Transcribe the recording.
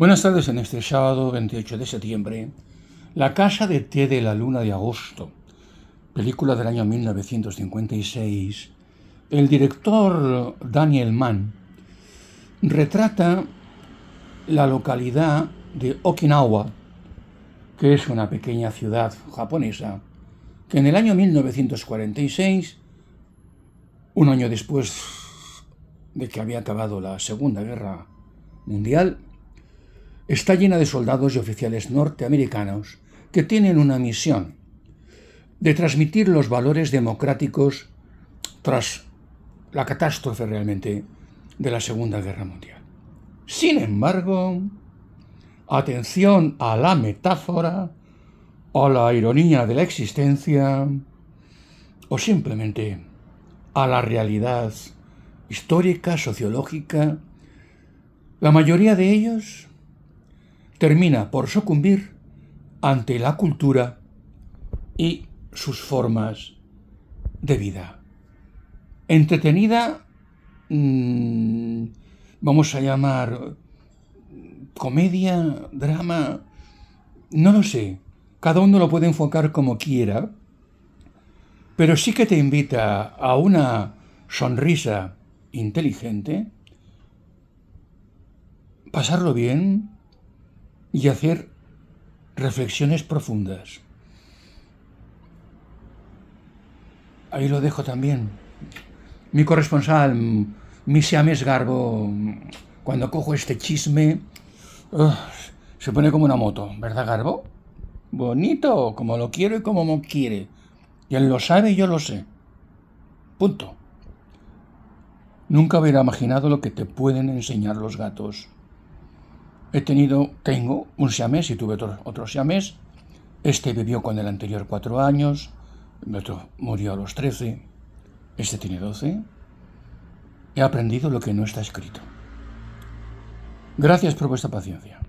Buenas tardes en este sábado 28 de septiembre. La Casa de Té de la Luna de Agosto, película del año 1956. El director Daniel Mann retrata la localidad de Okinawa, que es una pequeña ciudad japonesa, que en el año 1946, un año después de que había acabado la Segunda Guerra Mundial, está llena de soldados y oficiales norteamericanos que tienen una misión de transmitir los valores democráticos tras la catástrofe realmente de la Segunda Guerra Mundial. Sin embargo, atención a la metáfora, a la ironía de la existencia, o simplemente a la realidad histórica, sociológica, la mayoría de ellos termina por sucumbir ante la cultura y sus formas de vida. Entretenida, mm, vamos a llamar comedia, drama, no lo sé, cada uno lo puede enfocar como quiera, pero sí que te invita a una sonrisa inteligente, pasarlo bien, y hacer reflexiones profundas. Ahí lo dejo también. Mi corresponsal, Misiames Garbo, cuando cojo este chisme, se pone como una moto, ¿verdad Garbo? Bonito, como lo quiero y como no quiere. Y él lo sabe yo lo sé. Punto. Nunca hubiera imaginado lo que te pueden enseñar los gatos. He tenido, tengo un siamés y tuve otro, otro siamés. Este vivió con el anterior cuatro años, el otro murió a los trece, este tiene doce. He aprendido lo que no está escrito. Gracias por vuestra paciencia.